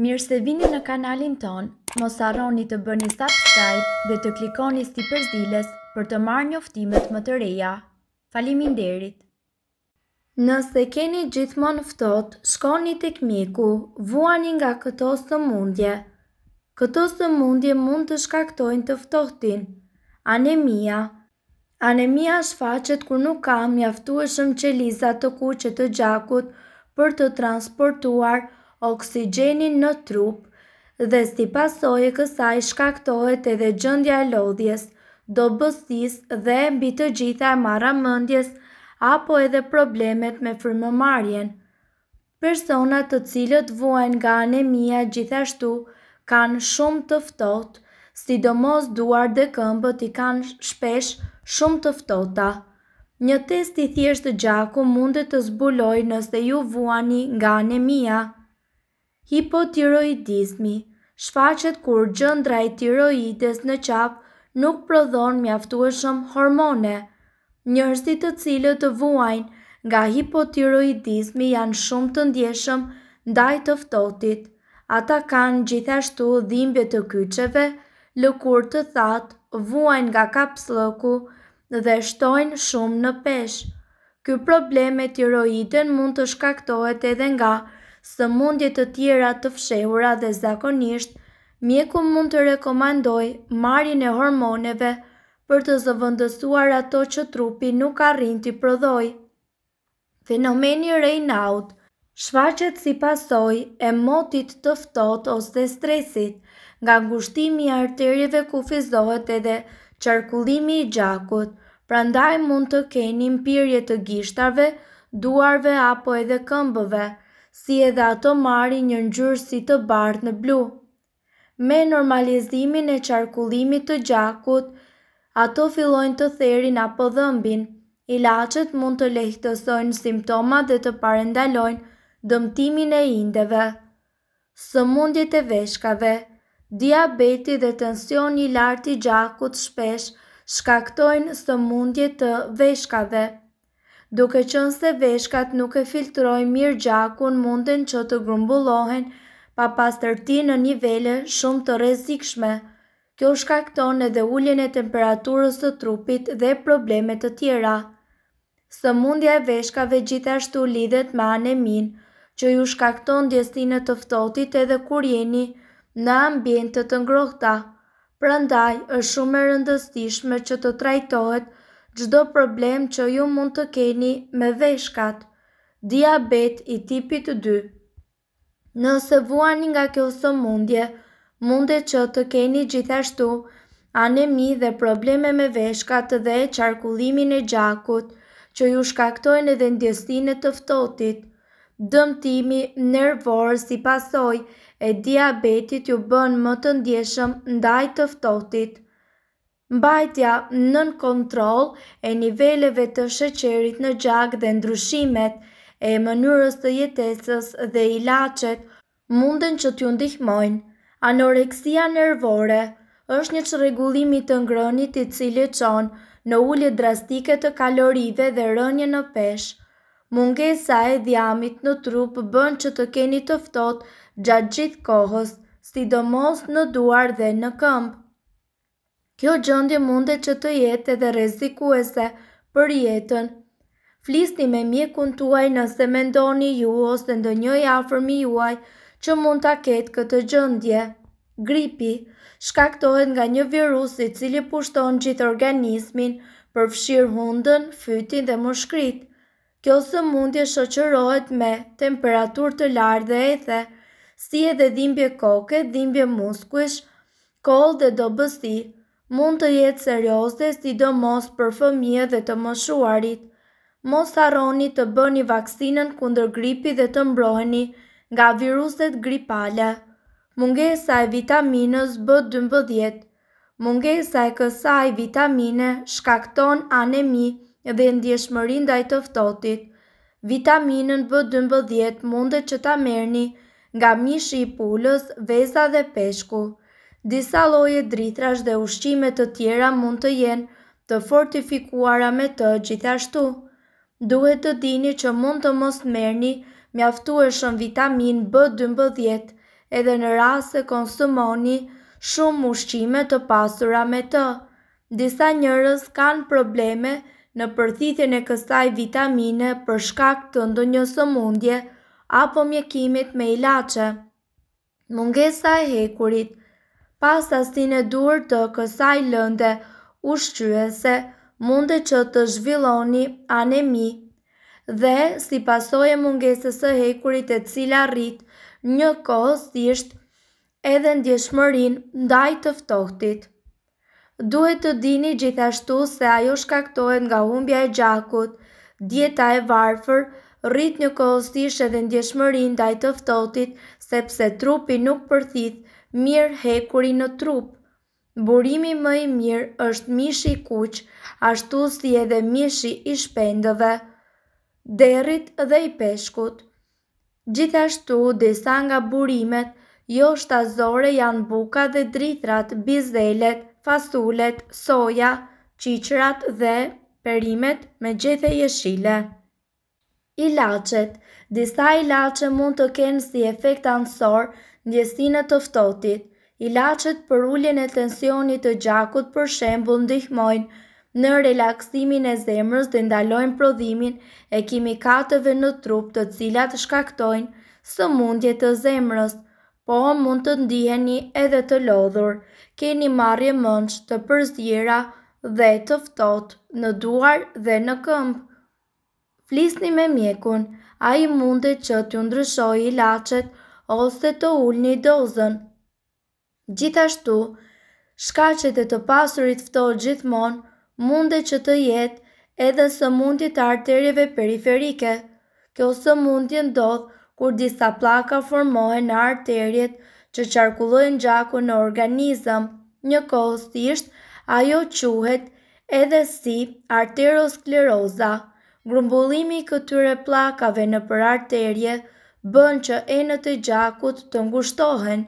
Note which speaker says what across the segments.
Speaker 1: Mirë se vini në kanalin ton, mos arroni të bëni subscribe dhe të klikoni sti përzilës për të marrë një më të reja. Falimin derit! Nëse keni gjithmon fëtot, shkoni të këmiku, vuani nga këto së mundje. Këto së mundje mund të shkaktojnë të ftohtin. Anemia Anemia është faqet kër nuk kam jaftu e të kuqet të gjakut për të transportuar oksigenin në trup dhe si pasoj kësaj shkaktohet edhe gjëndja e lodhjes, dobësis dhe mbi të gjitha e marra mëndjes apo edhe problemet me frimëmarjen. Personat të cilët vuajnë nga anemia gjithashtu kanë shumë të ftohtë, sidomos duar dhe këmbët i kanë shpesh shumë të ftohta. Një test i thjeshtë gjaku mundet të zbuloj nëse ju vuani nga anemia. Hipotiroidizmi shfaqet kur gjëndra e tiroides në qafë nuk prodhon mjaftueshëm hormone. Njërësit të cilët të vuajnë nga hipotiroidizmi janë shumë të ndjeshëm ndaj të ftohtit. Ata kanë gjithashtu dhimbje të kyçeve, lëkurë të thatë, vuajnë nga kapsloku dhe shtojnë shumë në peshë. Ky problem tiroiden mund të shkaktohet edhe nga tiroidizmi së mundje të tjera të fshehura dhe zakonisht, mjeku mund të rekomandoj marjin e hormoneve për të zëvëndësuar ato që trupi nuk arrin të prodhoj. Fenomeni rejnaut, shfaqet si pasoj e motit të ftohtë ose stresit, nga ngushtimi i arterieve kufizohet edhe qarkullimi i gjakut. Prandaj mund të keni mpirje të gishtave, duarve apo edhe këmbëve si edhe ato mari një ngjyrë si të bardhë në blu. Me normalizimin e qarkullimit të gjakut, ato fillojnë të therin apo dhëmbin. Ilaçet mund të lehtësojnë simptomat dhe të parendalojnë dëmtimin e indeve. Sëmundjet e veshkave Diabeti dhe tensioni lartë i gjakut shpesh shkaktojnë sëmundje të veshkave duke qënë se veshkat nuk e filtrojnë mirë gjakun mundin që të grumbullohen pa pas tërti në nivele shumë të rezikshme. Kjo shkakton edhe ullin e temperaturës të trupit dhe problemet të tjera. Së mundja e veshkave gjithashtu lidhet me minë, që ju shkakton djestinë të ftotit edhe kur jeni në ambjente të ngrohta. Prandaj, është shumë e rëndësishme që të trajtohet gjdo problem që ju mund të keni me veshkat, diabet i tipit 2. Nëse vuani nga kjo së mundje, munde që të keni gjithashtu anemi dhe probleme me veshkat dhe qarkullimin e gjakut, që ju shkaktojnë edhe ndjestinet të ftotit, dëmtimi nervor si pasoj e diabetit ju bën më të ndjeshëm ndaj të ftotit mbajtja nën kontrol e niveleve të sheqerit në gjak dhe ndryshimet e mënyrës të jetesës dhe ilacet munden që t'ju ndihmojnë. Anoreksia nervore është një që regullimit të ngrënit i cilje qonë në ullje drastike të kalorive dhe rënje në pesh. Mungesa e dhjamit në trup bën që të keni të gjatë gjithë kohës, sidomos në duar dhe në këmbë. Kjo gjëndje mundet që të jetë edhe rezikuese për jetën. Flisni me mjekun tuaj nëse mendoni ju ose ndë një jafërmi juaj që mund të ketë këtë gjëndje. Gripi shkaktohet nga një virusi cili pushton gjithë organismin fshirë hundën, fytin dhe mushkrit. Kjo së mundje shëqërohet me temperatur të lartë dhe ethe, si edhe dhimbje koke, dhimbje muskuish, kol dhe dobësi, mund të jetë serioze si do mos për fëmije dhe të mëshuarit. Mos arroni të bëni vaksinën kundër gripi dhe të mbroheni nga viruset gripale. Mungesa e vitaminës B12 Mungesa e kësaj vitamine shkakton anemi dhe ndjeshmërin dhe të ftotit. Vitaminën B12 mundet që ta merni nga mishi i pulës, veza dhe peshku disa loje dritrash dhe ushqime të tjera mund të jenë të fortifikuara me të gjithashtu. Duhet të dini që mund të mos merni aftu e shën vitamin B12 edhe në rrasë se konsumoni shumë ushqime të pasura me të. Disa njërës kanë probleme në përthitin e kësaj vitamine për shkak të ndonjë sëmundje apo mjekimit me ilache. Mungesa e hekurit – pas tastin e dur të kësaj lënde ushqyese munde që të zhvilloni anemi dhe si pasoje mungesës e hekurit e cila rrit një kohës tisht edhe djeshmërin ndaj të ftohtit. Duhet të dini gjithashtu se ajo shkaktohet nga humbja e gjakut, dieta e varfër, rrit një kohës tisht edhe djeshmërin ndaj të ftohtit sepse trupi nuk përthith mirë hekuri në trup. Burimi më i mirë është mishi i kuq, ashtu si edhe mishi i shpendëve, derit dhe i peshkut. Gjithashtu, disa nga burimet, jo shtazore janë buka dhe drithrat, bizelet, fasulet, soja, qiqrat dhe perimet me gjithë jeshile. Ilacet Disa ilace mund të kenë si efekt ansorë, ndjesinë të ftohtit. Ilaçet për uljen e tensionit të gjakut për shembull ndihmojnë në relaksimin e zemrës dhe ndalojnë prodhimin e kimikateve në trup të cilat shkaktojnë sëmundje të zemrës, po mund të ndiheni edhe të lodhur. Keni marrje mëndsh të përzjera dhe të ftoht në duar dhe në këmbë. Flisni me mjekun, a i mundet që t'ju ndryshoj i lachet, ose të ullë një dozën. Gjithashtu, shkacet e të pasurit fto gjithmon, munde që të jetë edhe së mundi të arterjeve periferike. Kjo së mundi ndodhë kur disa plaka formohen në arterjet që qarkullojnë gjaku në organizëm. Një kost ishtë ajo quhet edhe si arteroskleroza. Grumbullimi këtyre plakave në për arterje, bën që e të gjakut të ngushtohen,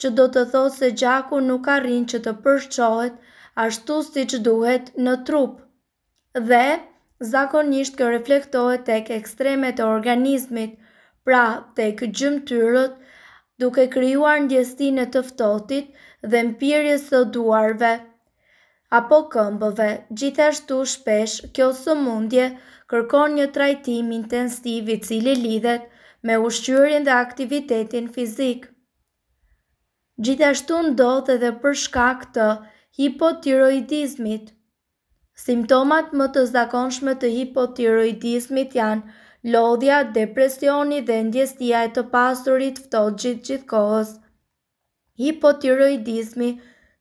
Speaker 1: që do të thotë se gjaku nuk arrin që të përshqohet ashtu si që duhet në trup. Dhe, zakonisht kë reflektohet tek ekstremet e organizmit, pra tek gjymtyrët, duke kryuar në të tëftotit dhe në pjerjes të duarve. Apo këmbëve, gjithashtu shpesh, kjo së mundje kërkon një trajtim intensivit cili lidhet me ushqyrin dhe aktivitetin fizik. Gjithashtu ndodhe dhe për shkak të hipotiroidizmit. Simptomat më të zakonshme të hipotiroidizmit janë lodhja, depresioni dhe ndjestia e të pasurit fëtot gjithë gjithë kohës. Hipotiroidizmi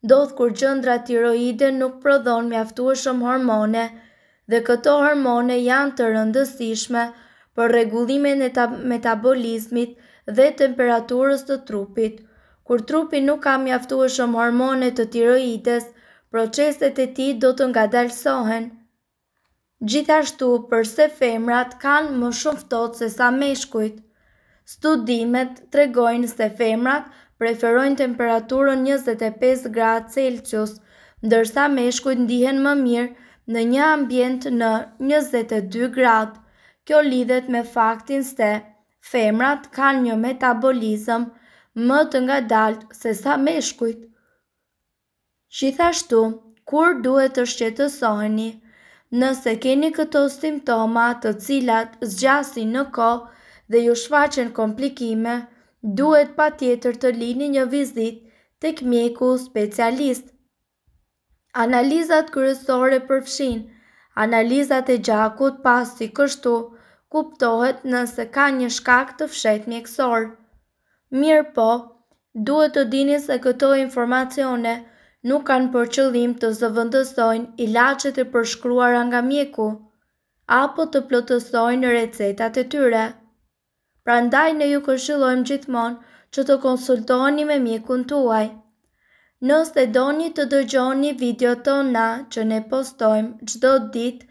Speaker 1: ndodhë kur gjëndra tiroide nuk prodhon mjaftueshëm hormone dhe këto hormone janë të rëndësishme për regullimin e metabolizmit dhe temperaturës të trupit. Kur trupi nuk ka jaftu e shumë hormonet të tiroides, proceset e ti do të nga dalsohen. Gjithashtu përse femrat kanë më shumë ftot se sa meshkujt. Studimet tregojnë se femrat preferojnë temperaturën 25 gradë Celsius, ndërsa meshkujt ndihen më mirë në një ambient në 22 gradë. Kjo lidhet me faktin se femrat kanë një metabolizëm më të nga daltë se sa meshkujt. Gjithashtu, kur duhet të shqetësoheni, nëse keni këto simptoma të cilat zgjasi në ko dhe ju shfaqen komplikime, duhet pa tjetër të lini një vizit të këmjeku specialist. Analizat kërësore përfshin, analizat e gjakut pas si kështu, kuptohet nëse ka një shkak të fshet mjekësor. Mirë po, duhet të dini se këto informacione nuk kanë për qëllim të zëvëndësojnë ilacet e përshkruar nga mjeku, apo të plotësojnë recetat e tyre. Pra ndaj në ju këshillojmë gjithmonë që të konsultoni me mjekun tuaj. Nëse doni të dëgjoni video të na që ne postojmë gjdo dit,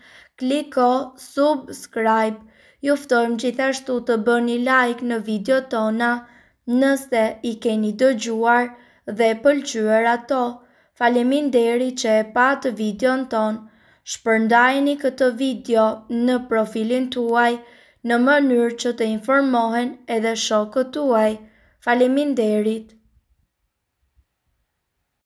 Speaker 1: kliko subscribe juftojmë gjithashtu të bëni një like në video tona, nëse i keni dëgjuar dhe pëlqyër ato. Falemin deri që e patë video në tonë, shpërndajni këtë video në profilin tuaj, në mënyrë që të informohen edhe shokët tuaj. Falemin derit!